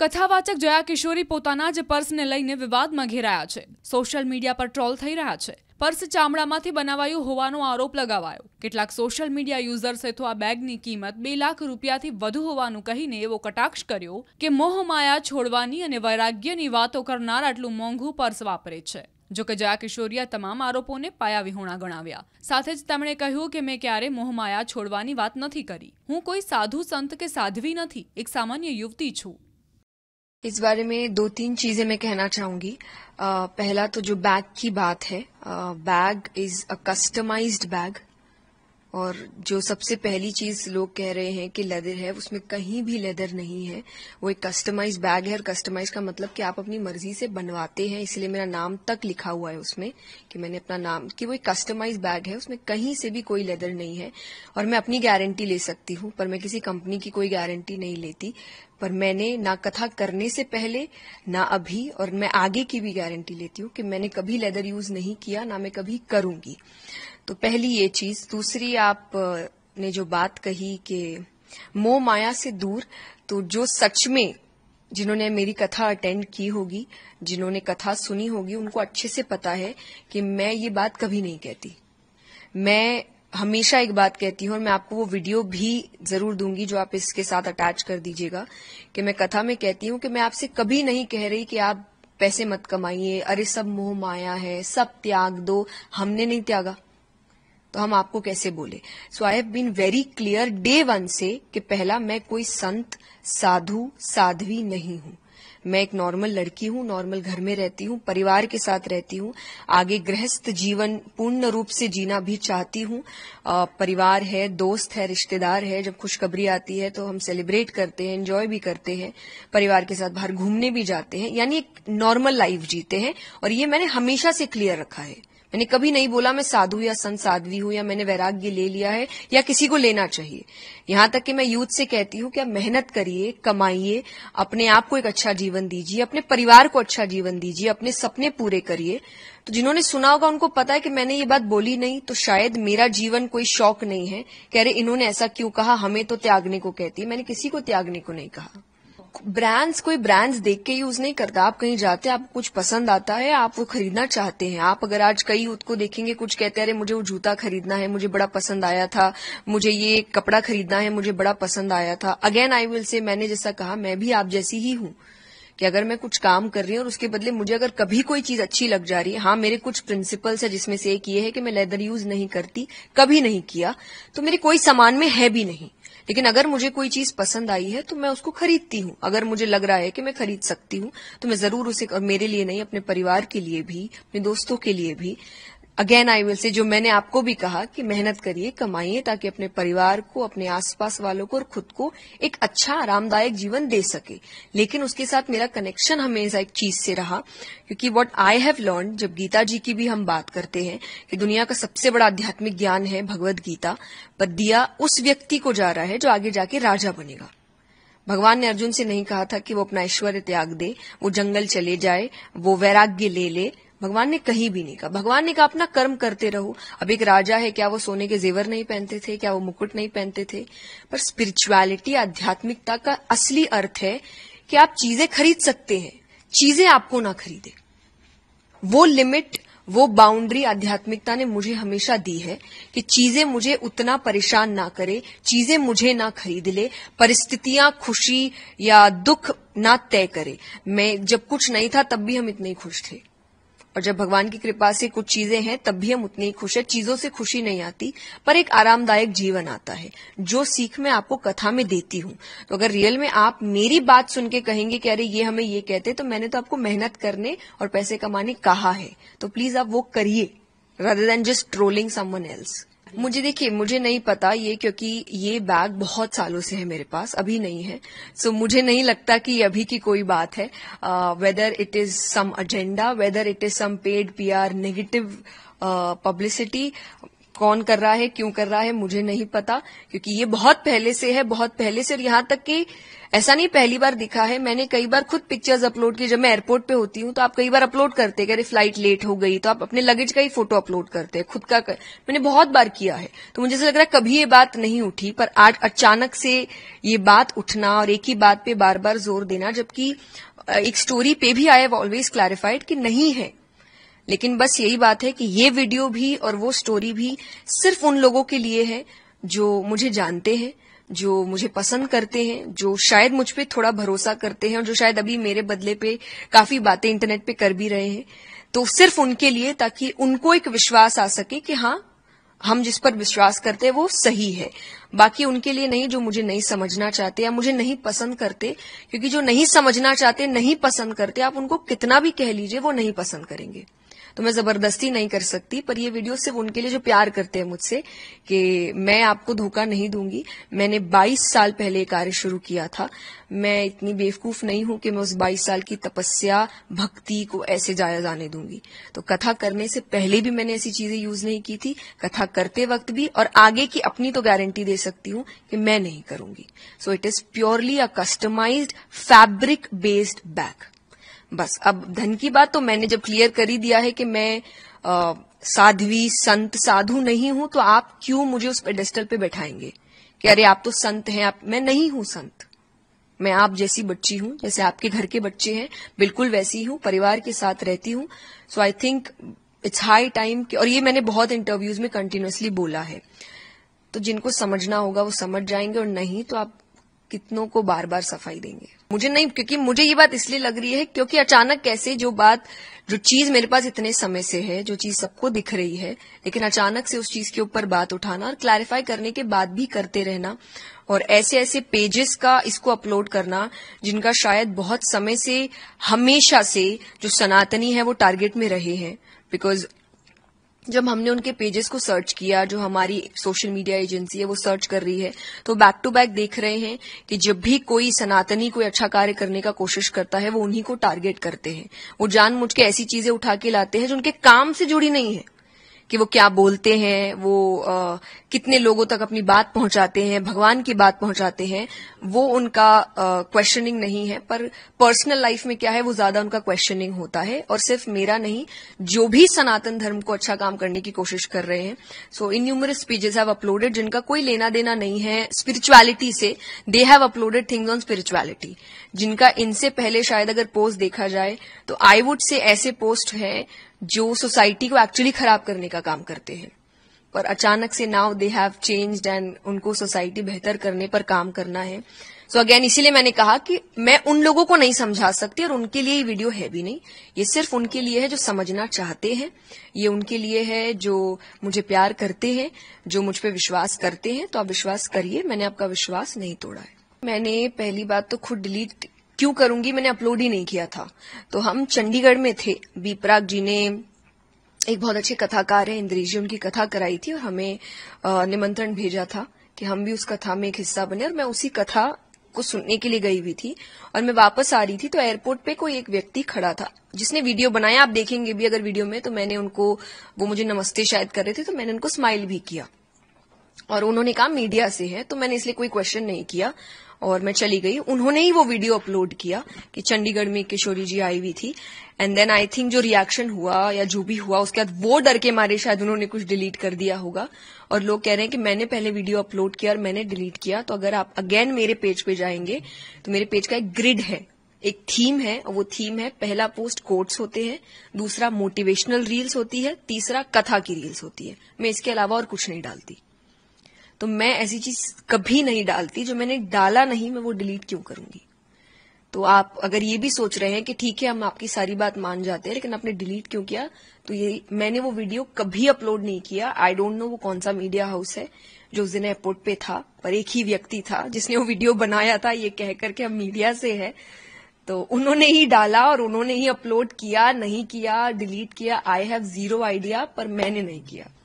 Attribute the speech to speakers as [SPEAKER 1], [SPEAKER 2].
[SPEAKER 1] કથાવાચક જયા કિશોરી પોતાના જ પર્સને લઈને વિવાદમાં ઘેરાયા છે સોશિયલ મીડિયા પર ટ્રોલ થઈ રહ્યા છે પર્સ ચામડામાંથી બનાવાયું હોવાનો આરોપ લગાવાયો કેટલાક સોશિયલ મીડિયા યુઝર્સે તો આ બેગની કિંમત બે લાખ રૂપિયાથી વધુ હોવાનું કહીને એવો કટાક્ષ કર્યો કે મોહ માયા છોડવાની અને વૈરાગ્યની વાતો કરનાર આટલું મોંઘું પર્સ વાપરે છે જોકે જયા કિશોરીએ તમામ આરોપોને પાયાવિહોણા ગણાવ્યા સાથે જ તેમણે કહ્યું કે મેં ક્યારે મોહમાયા છોડવાની વાત નથી કરી હું કોઈ સાધુ સંત કે સાધ્વી નથી એક સામાન્ય યુવતી છું इस बारे में दो तीन चीजें मैं कहना चाहूंगी आ, पहला तो जो बैग की बात है bag is a customized bag और जो सबसे पहली चीज लोग कह रहे हैं कि लेदर है उसमें कहीं भी लेदर नहीं है वो एक कस्टमाइज बैग है और कस्टमाइज का मतलब कि आप अपनी मर्जी से बनवाते हैं इसलिए मेरा नाम तक लिखा हुआ है उसमें कि मैंने अपना नाम कि वो एक कस्टमाइज बैग है उसमें कहीं से भी कोई लेदर नहीं है और मैं अपनी गारंटी ले सकती हूं पर मैं किसी कंपनी की कोई गारंटी नहीं लेती पर मैंने ना कथा करने से पहले ना अभी और मैं आगे की भी गारंटी लेती हूं कि मैंने कभी लेदर यूज नहीं किया ना मैं कभी करूंगी तो पहली ये चीज दूसरी आप ने जो बात कही कि मोह माया से दूर तो जो सच में जिन्होंने मेरी कथा अटेंड की होगी जिन्होंने कथा सुनी होगी उनको अच्छे से पता है कि मैं ये बात कभी नहीं कहती मैं हमेशा एक बात कहती हूं और मैं आपको वो वीडियो भी जरूर दूंगी जो आप इसके साथ अटैच कर दीजिएगा कि मैं कथा में कहती हूं कि मैं आपसे कभी नहीं कह रही कि आप पैसे मत कमाइए अरे सब मोह माया है सब त्याग दो हमने नहीं त्यागा हम आपको कैसे बोले so I have been very clear day one से कि पहला मैं कोई संत साधु साध्वी नहीं हूं मैं एक नॉर्मल लड़की हूं नॉर्मल घर में रहती हूँ परिवार के साथ रहती हूँ आगे गृहस्थ जीवन पूर्ण रूप से जीना भी चाहती हूँ परिवार है दोस्त है रिश्तेदार है जब खुशखबरी आती है तो हम सेलिब्रेट करते हैं एंजॉय भी करते हैं परिवार के साथ बाहर घूमने भी जाते हैं यानी एक नॉर्मल लाइफ जीते हैं और ये मैंने हमेशा से क्लियर रखा है मैंने कभी नहीं बोला मैं साधु या संत साध्वी हूं या मैंने वैराग्य ले लिया है या किसी को लेना चाहिए यहां तक कि मैं यूथ से कहती हूं कि आप मेहनत करिए कमाइए अपने आप को एक अच्छा जीवन दीजिए अपने परिवार को अच्छा जीवन दीजिए अपने सपने पूरे करिए तो जिन्होंने सुना होगा उनको पता है कि मैंने ये बात बोली नहीं तो शायद मेरा जीवन कोई शौक नहीं है कह रहे इन्होंने ऐसा क्यों कहा हमें तो त्यागने को कहती है मैंने किसी को त्यागने को नहीं कहा ब्रांड्स कोई ब्रांड्स देख के यूज नहीं करता आप कहीं जाते हैं आपको कुछ पसंद आता है आप वो खरीदना चाहते हैं आप अगर आज कई उसको देखेंगे कुछ कहते हैं अरे मुझे वो जूता खरीदना है मुझे बड़ा पसंद आया था मुझे ये कपड़ा खरीदना है मुझे बड़ा पसंद आया था अगेन आई विल से मैंने जैसा कहा मैं भी आप जैसी ही हूं कि अगर मैं कुछ काम कर रही हूं और उसके बदले मुझे अगर कभी कोई चीज अच्छी लग जा रही है हाँ मेरे कुछ प्रिंसिपल्स है जिसमें से एक ये है कि मैं लेदर यूज नहीं करती कभी नहीं किया तो मेरे कोई सामान में है भी नहीं लेकिन अगर मुझे कोई चीज पसंद आई है तो मैं उसको खरीदती हूँ अगर मुझे लग रहा है कि मैं खरीद सकती हूँ तो मैं जरूर उसे मेरे लिए नहीं अपने परिवार के लिए भी अपने दोस्तों के लिए भी अगेन आई विल से जो मैंने आपको भी कहा कि मेहनत करिए कमाइए ताकि अपने परिवार को अपने आसपास वालों को और खुद को एक अच्छा आरामदायक जीवन दे सके लेकिन उसके साथ मेरा कनेक्शन हमेशा एक चीज से रहा क्योंकि व्हाट आई हैव लर्न जब गीता जी की भी हम बात करते हैं कि दुनिया का सबसे बड़ा आध्यात्मिक ज्ञान है भगवद गीता पर दिया उस व्यक्ति को जा रहा है जो आगे जाके राजा बनेगा भगवान ने अर्जुन से नहीं कहा था कि वो अपना ऐश्वर्य त्याग दे वो जंगल चले जाए वो वैराग्य ले ले भगवान ने कहीं भी नहीं कहा भगवान ने कहा अपना कर्म करते रहो अब एक राजा है क्या वो सोने के जेवर नहीं पहनते थे क्या वो मुकुट नहीं पहनते थे पर स्पिरिचुअलिटी आध्यात्मिकता का असली अर्थ है कि आप चीजें खरीद सकते हैं चीजें आपको ना खरीदे वो लिमिट वो बाउंड्री आध्यात्मिकता ने मुझे हमेशा दी है कि चीजें मुझे उतना परेशान ना करे चीजें मुझे ना खरीद ले परिस्थितियां खुशी या दुख ना तय करे मैं जब कुछ नहीं था तब भी हम इतने खुश थे और जब भगवान की कृपा से कुछ चीजें हैं तब भी हम उतने ही खुश है चीजों से खुशी नहीं आती पर एक आरामदायक जीवन आता है जो सीख मैं आपको कथा में देती हूँ तो अगर रियल में आप मेरी बात सुन के कहेंगे कि अरे ये हमें ये कहते तो मैंने तो आपको मेहनत करने और पैसे कमाने कहा है तो प्लीज आप वो करिए rather than just trolling someone else मुझे देखिए मुझे नहीं पता ये क्योंकि ये बैग बहुत सालों से है मेरे पास अभी नहीं है सो so, मुझे नहीं लगता कि अभी की कोई बात है whether it is some agenda whether it is some paid PR negative publicity कौन कर रहा है क्यों कर रहा है मुझे नहीं पता क्योंकि ये बहुत पहले से है बहुत पहले से और यहां तक कि ऐसा नहीं पहली बार दिखा है मैंने कई बार खुद पिक्चर्स अपलोड की जब मैं एयरपोर्ट पे होती हूँ तो आप कई बार अपलोड करते अगर फ्लाइट लेट हो गई तो आप अपने लगेज का ही फोटो अपलोड करते हैं खुद का कर, मैंने बहुत बार किया है तो मुझे ऐसा लग रहा है कभी ये बात नहीं उठी पर आज अचानक से ये बात उठना और एक ही बात पे बार बार जोर देना जबकि एक स्टोरी पे भी आई हैव ऑलवेज क्लैरिफाइड कि नहीं है लेकिन बस यही बात है कि ये वीडियो भी और वो स्टोरी भी सिर्फ उन लोगों के लिए है जो मुझे जानते हैं जो मुझे पसंद करते हैं जो शायद मुझ पर थोड़ा भरोसा करते हैं और जो शायद अभी मेरे बदले पे काफी बातें इंटरनेट पे कर भी रहे हैं तो सिर्फ उनके लिए ताकि उनको एक विश्वास आ सके कि हाँ हम जिस पर विश्वास करते हैं वो सही है बाकी उनके लिए नहीं जो मुझे नहीं समझना चाहते या मुझे नहीं पसंद करते क्योंकि जो नहीं समझना चाहते नहीं पसंद करते आप उनको कितना भी कह लीजिए वो नहीं पसंद करेंगे तो मैं जबरदस्ती नहीं कर सकती पर ये वीडियो सिर्फ उनके लिए जो प्यार करते हैं मुझसे कि मैं आपको धोखा नहीं दूंगी मैंने 22 साल पहले कार्य शुरू किया था मैं इतनी बेवकूफ नहीं हूं कि मैं उस 22 साल की तपस्या भक्ति को ऐसे जाया जाने दूंगी तो कथा करने से पहले भी मैंने ऐसी चीजें यूज नहीं की थी कथा करते वक्त भी और आगे की अपनी तो गारंटी दे सकती हूं कि मैं नहीं करूंगी so it is purely a customize fabric based bag बस अब धन की बात तो मैंने जब क्लियर कर ही दिया है कि मैं साध्वी संत साधु नहीं हूं तो आप क्यों मुझे उस पेडेस्टल पे बैठाएंगे कि अरे आप तो संत हैं आप मैं नहीं हूं संत मैं आप जैसी बच्ची हूं जैसे आपके घर के बच्चे हैं बिल्कुल वैसी हूं परिवार के साथ रहती हूं so I think it's high time और ये मैंने बहुत इंटरव्यूज में कंटिन्यूसली बोला है तो जिनको समझना होगा वो समझ जाएंगे और नहीं तो आप कितनों को बार बार सफाई देंगे मुझे नहीं क्योंकि मुझे ये बात इसलिए लग रही है क्योंकि अचानक कैसे जो बात जो चीज मेरे पास इतने समय से है जो चीज सबको दिख रही है लेकिन अचानक से उस चीज के ऊपर बात उठाना और क्लैरिफाई करने के बाद भी करते रहना और ऐसे ऐसे पेजेस का इसको अपलोड करना जिनका शायद बहुत समय से हमेशा से जो सनातनी है वो टारगेट में रहे हैं बिकॉज जब हमने उनके पेजेस को सर्च किया जो हमारी सोशल मीडिया एजेंसी है वो सर्च कर रही है तो बैक टू बैक देख रहे हैं कि जब भी कोई सनातनी कोई अच्छा कार्य करने का कोशिश करता है वो उन्हीं को टारगेट करते हैं वो जान के ऐसी चीजें उठा के लाते हैं जो उनके काम से जुड़ी नहीं है कि वो क्या बोलते हैं वो आ, कितने लोगों तक अपनी बात पहुंचाते हैं भगवान की बात पहुंचाते हैं वो उनका क्वेश्चनिंग नहीं है पर पर्सनल लाइफ में क्या है वो ज्यादा उनका क्वेश्चनिंग होता है और सिर्फ मेरा नहीं जो भी सनातन धर्म को अच्छा काम करने की कोशिश कर रहे हैं so in numerous pages have uploaded जिनका कोई लेना देना नहीं है स्पिरिचुअलिटी से they have uploaded things on spirituality जिनका इनसे पहले शायद अगर पोस्ट देखा जाए तो आई वुड से ऐसे पोस्ट हैं जो सोसाइटी को एक्चुअली खराब करने का काम करते हैं पर अचानक से now they have changed and उनको सोसाइटी बेहतर करने पर काम करना है सो so अगेन इसीलिए मैंने कहा कि मैं उन लोगों को नहीं समझा सकती और उनके लिए ये वीडियो है भी नहीं ये सिर्फ उनके लिए है जो समझना चाहते हैं ये उनके लिए है जो मुझे प्यार करते हैं जो मुझ पर विश्वास करते हैं तो आप विश्वास करिए मैंने आपका विश्वास नहीं तोड़ा है मैंने पहली बात तो खुद डिलीट क्यों करूंगी मैंने अपलोड ही नहीं किया था तो हम चंडीगढ़ में थे बीपराग जी ने एक बहुत अच्छे कथाकार है इंद्रेश जी उनकी कथा कराई थी और हमें निमंत्रण भेजा था कि हम भी उस कथा में एक हिस्सा बने और मैं उसी कथा को सुनने के लिए गई हुई थी और मैं वापस आ रही थी तो एयरपोर्ट पे कोई एक व्यक्ति खड़ा था जिसने वीडियो बनाया आप देखेंगे भी अगर वीडियो में तो मैंने उनको वो मुझे नमस्ते शायद कर रहे थे तो मैंने उनको स्माइल भी किया और उन्होंने कहा मीडिया से है तो मैंने इसलिए कोई क्वेश्चन नहीं किया और मैं चली गई उन्होंने ही वो वीडियो अपलोड किया कि चंडीगढ़ में किशोरी जी आई हुई थी एंड देन आई थिंक जो रिएक्शन हुआ या जो भी हुआ उसके बाद वो डर के मारे शायद उन्होंने कुछ डिलीट कर दिया होगा और लोग कह रहे हैं कि मैंने पहले वीडियो अपलोड किया और मैंने डिलीट किया तो अगर आप अगेन मेरे पेज पे जाएंगे तो मेरे पेज का एक ग्रिड है एक थीम है और वो थीम है पहला पोस्ट कोट्स होते हैं दूसरा मोटिवेशनल रील्स होती है तीसरा कथा की रील्स होती है मैं इसके अलावा और कुछ नहीं डालती तो मैं ऐसी चीज कभी नहीं डालती जो मैंने डाला नहीं मैं वो डिलीट क्यों करूंगी तो आप अगर ये भी सोच रहे हैं कि ठीक है हम आपकी सारी बात मान जाते हैं लेकिन आपने डिलीट क्यों किया तो ये मैंने वो वीडियो कभी अपलोड नहीं किया आई डोंट नो वो कौन सा मीडिया हाउस है जो उस दिन एयरपोर्ट पे था पर एक ही व्यक्ति था जिसने वो वीडियो बनाया था ये कह करके हम मीडिया से है तो उन्होंने ही डाला और उन्होंने ही अपलोड किया नहीं किया डिलीट किया आई हैव जीरो आइडिया पर मैंने नहीं किया